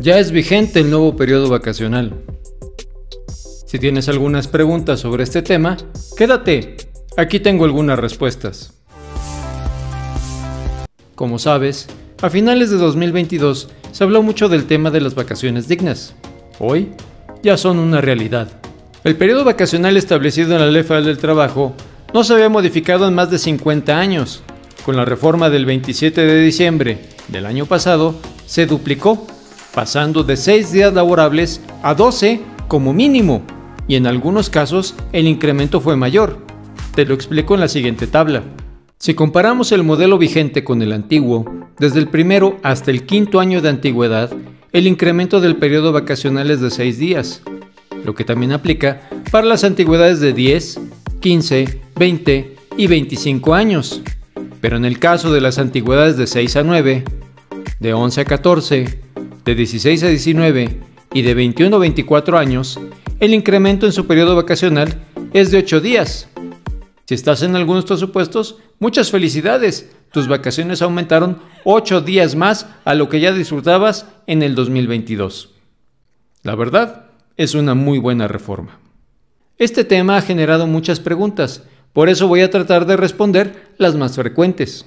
Ya es vigente el nuevo periodo vacacional. Si tienes algunas preguntas sobre este tema, quédate, aquí tengo algunas respuestas. Como sabes, a finales de 2022 se habló mucho del tema de las vacaciones dignas. Hoy ya son una realidad. El periodo vacacional establecido en la Ley Federal del Trabajo no se había modificado en más de 50 años. Con la reforma del 27 de diciembre del año pasado, se duplicó pasando de 6 días laborables a 12 como mínimo, y en algunos casos el incremento fue mayor. Te lo explico en la siguiente tabla. Si comparamos el modelo vigente con el antiguo, desde el primero hasta el quinto año de antigüedad, el incremento del periodo vacacional es de 6 días, lo que también aplica para las antigüedades de 10, 15, 20 y 25 años. Pero en el caso de las antigüedades de 6 a 9, de 11 a 14, de 16 a 19 y de 21 a 24 años, el incremento en su periodo vacacional es de 8 días. Si estás en algunos de estos supuestos, muchas felicidades. Tus vacaciones aumentaron 8 días más a lo que ya disfrutabas en el 2022. La verdad, es una muy buena reforma. Este tema ha generado muchas preguntas, por eso voy a tratar de responder las más frecuentes.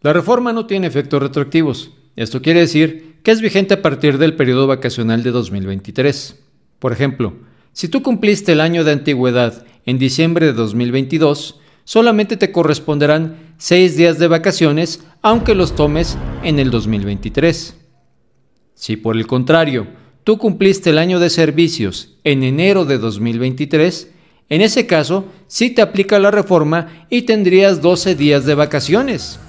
La reforma no tiene efectos retroactivos. Esto quiere decir que es vigente a partir del periodo vacacional de 2023. Por ejemplo, si tú cumpliste el año de antigüedad en diciembre de 2022, solamente te corresponderán 6 días de vacaciones aunque los tomes en el 2023. Si por el contrario, tú cumpliste el año de servicios en enero de 2023, en ese caso sí te aplica la reforma y tendrías 12 días de vacaciones.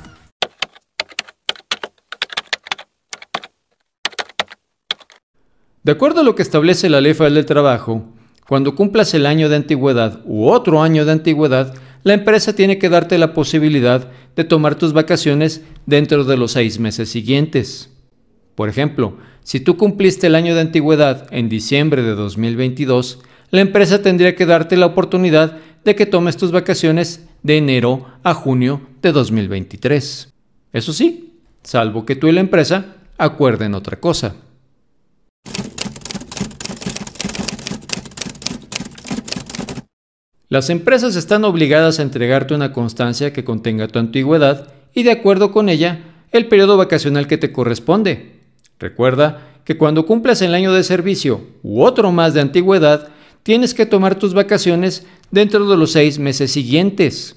De acuerdo a lo que establece la Ley Federal del Trabajo, cuando cumplas el año de antigüedad u otro año de antigüedad, la empresa tiene que darte la posibilidad de tomar tus vacaciones dentro de los seis meses siguientes. Por ejemplo, si tú cumpliste el año de antigüedad en diciembre de 2022, la empresa tendría que darte la oportunidad de que tomes tus vacaciones de enero a junio de 2023. Eso sí, salvo que tú y la empresa acuerden otra cosa. Las empresas están obligadas a entregarte una constancia que contenga tu antigüedad y de acuerdo con ella el periodo vacacional que te corresponde. Recuerda que cuando cumplas el año de servicio u otro más de antigüedad, tienes que tomar tus vacaciones dentro de los seis meses siguientes.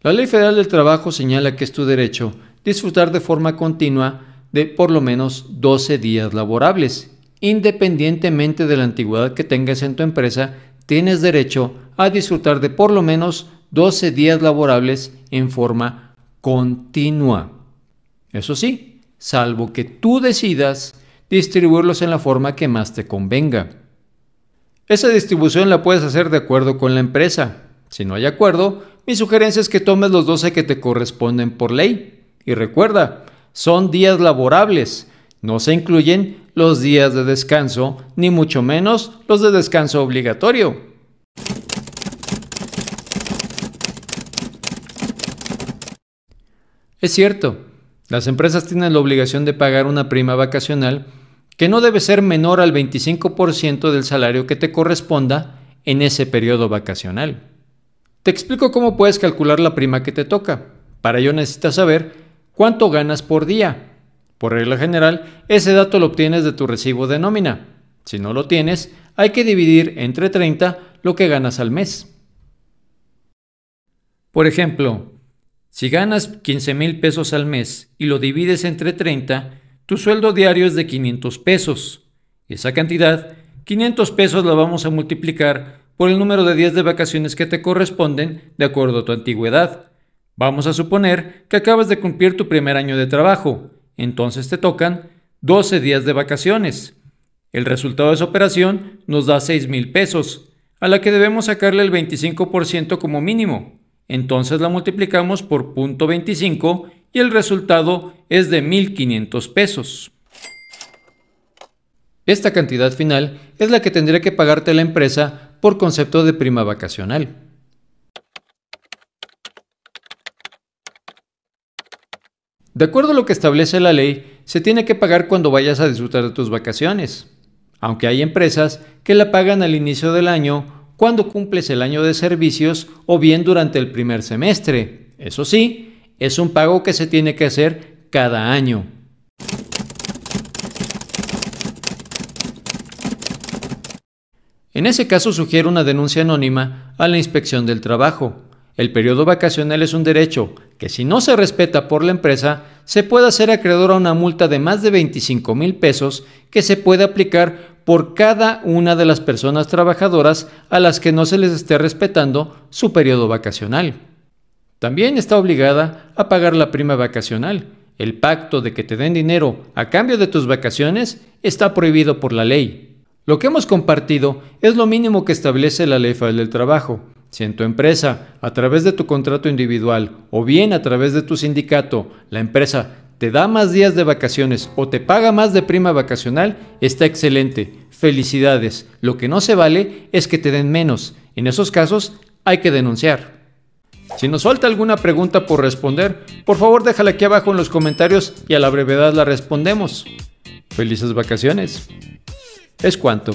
La Ley Federal del Trabajo señala que es tu derecho disfrutar de forma continua de por lo menos 12 días laborables. Independientemente de la antigüedad que tengas en tu empresa, tienes derecho a disfrutar de por lo menos 12 días laborables en forma continua. Eso sí, salvo que tú decidas distribuirlos en la forma que más te convenga. Esa distribución la puedes hacer de acuerdo con la empresa. Si no hay acuerdo, mi sugerencia es que tomes los 12 que te corresponden por ley. Y recuerda, son días laborables. No se incluyen los días de descanso, ni mucho menos los de descanso obligatorio. Es cierto, las empresas tienen la obligación de pagar una prima vacacional que no debe ser menor al 25% del salario que te corresponda en ese periodo vacacional. Te explico cómo puedes calcular la prima que te toca. Para ello necesitas saber cuánto ganas por día. Por regla general, ese dato lo obtienes de tu recibo de nómina. Si no lo tienes, hay que dividir entre 30 lo que ganas al mes. Por ejemplo, si ganas 15 mil pesos al mes y lo divides entre 30, tu sueldo diario es de 500 pesos. Esa cantidad, 500 pesos la vamos a multiplicar por el número de días de vacaciones que te corresponden de acuerdo a tu antigüedad. Vamos a suponer que acabas de cumplir tu primer año de trabajo, entonces te tocan 12 días de vacaciones. El resultado de esa operación nos da 6 mil pesos, a la que debemos sacarle el 25% como mínimo. Entonces la multiplicamos por .25 y el resultado es de 1.500 pesos. Esta cantidad final es la que tendría que pagarte la empresa por concepto de prima vacacional. De acuerdo a lo que establece la ley, se tiene que pagar cuando vayas a disfrutar de tus vacaciones, aunque hay empresas que la pagan al inicio del año, cuando cumples el año de servicios o bien durante el primer semestre. Eso sí, es un pago que se tiene que hacer cada año. En ese caso sugiero una denuncia anónima a la inspección del trabajo. El periodo vacacional es un derecho, que si no se respeta por la empresa, se puede hacer acreedor a una multa de más de 25 mil pesos que se puede aplicar por cada una de las personas trabajadoras a las que no se les esté respetando su periodo vacacional. También está obligada a pagar la prima vacacional. El pacto de que te den dinero a cambio de tus vacaciones está prohibido por la ley. Lo que hemos compartido es lo mínimo que establece la ley federal del trabajo, si en tu empresa, a través de tu contrato individual o bien a través de tu sindicato, la empresa te da más días de vacaciones o te paga más de prima vacacional, está excelente. Felicidades. Lo que no se vale es que te den menos. En esos casos hay que denunciar. Si nos falta alguna pregunta por responder, por favor déjala aquí abajo en los comentarios y a la brevedad la respondemos. Felices vacaciones. Es cuanto.